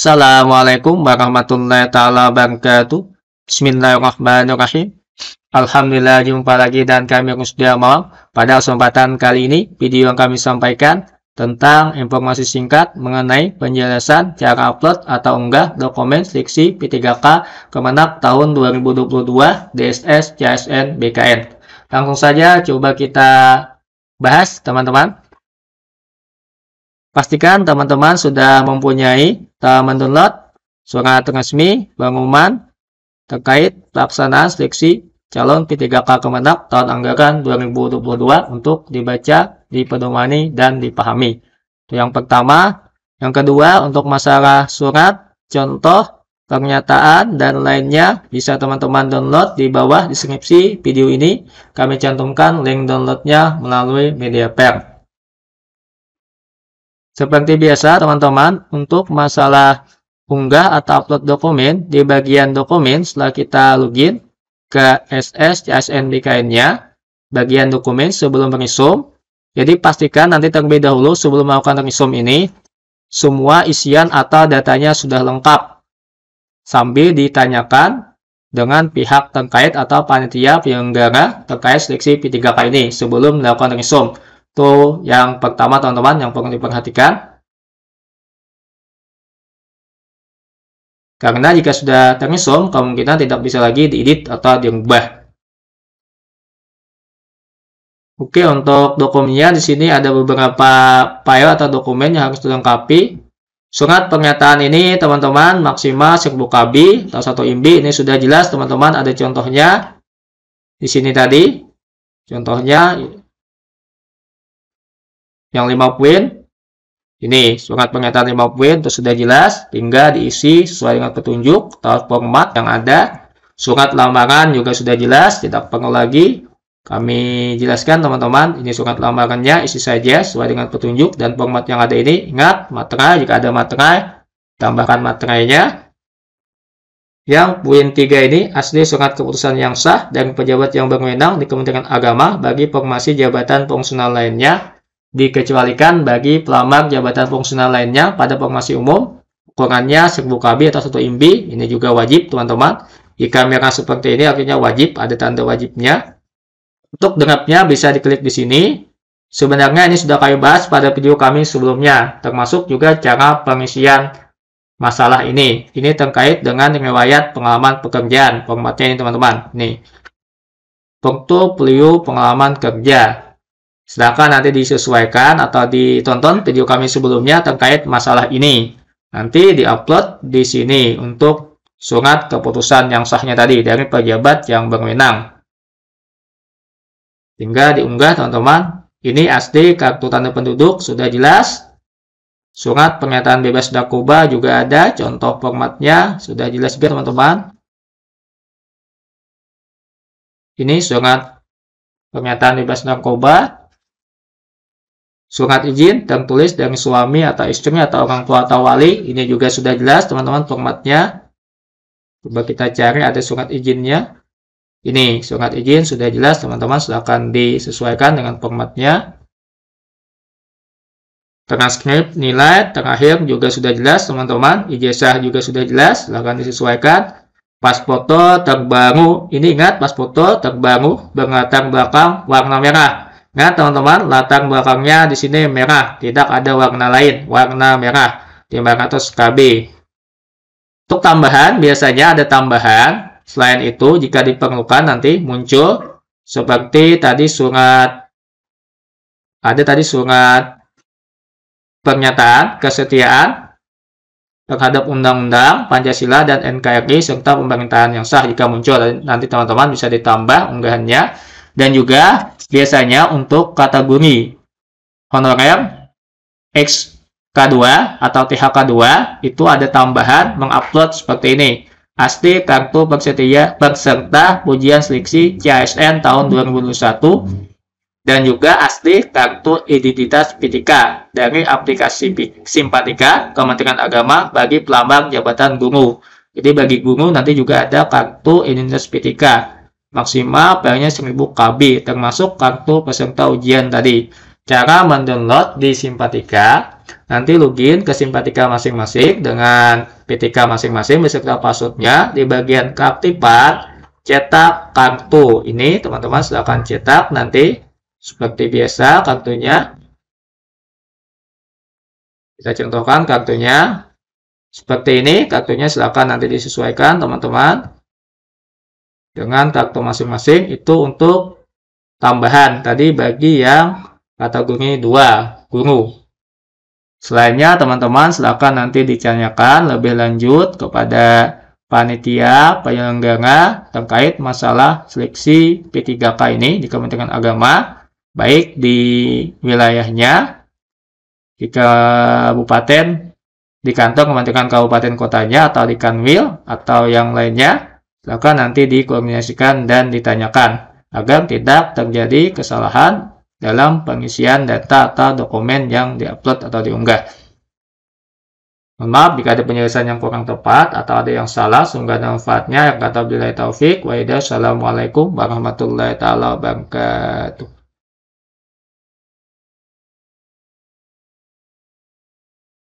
Assalamualaikum warahmatullahi taala wabarakatuh. Bismillahirrahmanirrahim. Alhamdulillah jumpa lagi dan kami sudah mau Pada kesempatan kali ini, video yang kami sampaikan tentang informasi singkat mengenai penjelasan cara upload atau unggah dokumen seleksi P3K Kemenak tahun 2022 DSS CSN BKN. Langsung saja coba kita bahas teman-teman. Pastikan teman-teman sudah mempunyai telah mendownload surat resmi pengumuman terkait pelaksanaan seleksi calon P3K Kemenak tahun anggaran 2022 untuk dibaca, dipedomani, dan dipahami. Itu yang pertama. Yang kedua, untuk masalah surat, contoh, pernyataan, dan lainnya bisa teman-teman download di bawah deskripsi video ini. Kami cantumkan link downloadnya melalui media pair. Seperti biasa teman-teman, untuk masalah unggah atau upload dokumen, di bagian dokumen setelah kita login ke SS CSNDKN-nya, bagian dokumen sebelum mengisum. Jadi pastikan nanti terlebih dahulu sebelum melakukan mengisum ini, semua isian atau datanya sudah lengkap. Sambil ditanyakan dengan pihak terkait atau panitia penyelenggara terkait seleksi P3K ini sebelum melakukan mengisum. Itu yang pertama teman-teman yang perlu diperhatikan. Karena jika sudah terisum kemungkinan tidak bisa lagi diedit atau diubah. Oke, untuk dokumennya di sini ada beberapa file atau dokumen yang harus dilengkapi. Surat pernyataan ini teman-teman maksimal 1000 KB atau 1 MB ini sudah jelas teman-teman ada contohnya di sini tadi. Contohnya yang 5 poin ini surat pernyataan 5 poin itu sudah jelas tinggal diisi sesuai dengan petunjuk atau format yang ada surat lamaran juga sudah jelas tidak perlu lagi kami jelaskan teman-teman ini surat lamarannya isi saja sesuai dengan petunjuk dan format yang ada ini ingat materai jika ada materai tambahkan materainya yang poin 3 ini asli surat keputusan yang sah dan pejabat yang berwenang di Kementerian Agama bagi formasi jabatan fungsional lainnya dikecualikan bagi pelamar jabatan fungsional lainnya pada formasi umum ukurannya 1000 KB atau 1 MB ini juga wajib teman-teman jika merah seperti ini artinya wajib ada tanda wajibnya untuk dengarnya bisa diklik di sini sebenarnya ini sudah kami bahas pada video kami sebelumnya termasuk juga cara pengisian masalah ini ini terkait dengan riwayat pengalaman pekerjaan formatnya ini teman-teman nih Portofolio pengalaman kerja Silahkan nanti disesuaikan atau ditonton video kami sebelumnya terkait masalah ini. Nanti diupload di sini untuk surat keputusan yang sahnya tadi dari pejabat yang berwenang. Tinggal diunggah teman-teman. Ini SD kartu tanda penduduk sudah jelas. Surat pernyataan bebas dakoba juga ada. Contoh formatnya sudah jelas biar teman-teman. Ini surat pernyataan bebas narkoba surat izin dan tulis dari suami atau istri atau orang tua atau wali ini juga sudah jelas teman-teman formatnya coba kita cari ada surat izinnya ini surat izin sudah jelas teman-teman silahkan disesuaikan dengan formatnya transkrip nilai terakhir juga sudah jelas teman-teman ijazah juga sudah jelas silahkan disesuaikan pas foto terbaru ini ingat pas foto terbaru berlatar belakang warna merah Nah, teman-teman, latar belakangnya di sini merah, tidak ada warna lain, warna merah 500 KB. Untuk tambahan, biasanya ada tambahan. Selain itu, jika diperlukan nanti muncul seperti tadi surat ada tadi surat pernyataan kesetiaan terhadap undang-undang Pancasila dan NKRI serta pemerintahan yang sah jika muncul nanti teman-teman bisa ditambah unggahannya dan juga biasanya untuk kategori honorer XK2 atau THK2 itu ada tambahan mengupload seperti ini. asli kartu persetia peserta ujian seleksi CSN tahun 2021 dan juga asli kartu identitas PTK dari aplikasi Simpatika Kementerian Agama bagi pelambang jabatan guru. Jadi bagi guru nanti juga ada kartu identitas PTK maksimal filenya 1000 KB termasuk kartu peserta ujian tadi. Cara mendownload di Simpatika, nanti login ke Simpatika masing-masing dengan PTK masing-masing beserta passwordnya di bagian keaktifan cetak kartu. Ini teman-teman silakan cetak nanti seperti biasa kartunya. Kita contohkan kartunya. Seperti ini kartunya silakan nanti disesuaikan teman-teman dengan traktor masing-masing itu untuk tambahan tadi bagi yang kategori dua guru. Selainnya teman-teman silakan nanti dicanyakan lebih lanjut kepada panitia penyelenggara terkait masalah seleksi P3K ini di Kementerian Agama baik di wilayahnya di kabupaten di kantor Kementerian Kabupaten Kotanya atau di Kanwil atau yang lainnya Silakan nanti dikoordinasikan dan ditanyakan agar tidak terjadi kesalahan dalam pengisian data atau dokumen yang diupload atau diunggah. Mohon maaf jika ada penjelasan yang kurang tepat atau ada yang salah, semoga ada manfaatnya. Yang kata bila taufik, waidah. Assalamualaikum warahmatullahi wabarakatuh.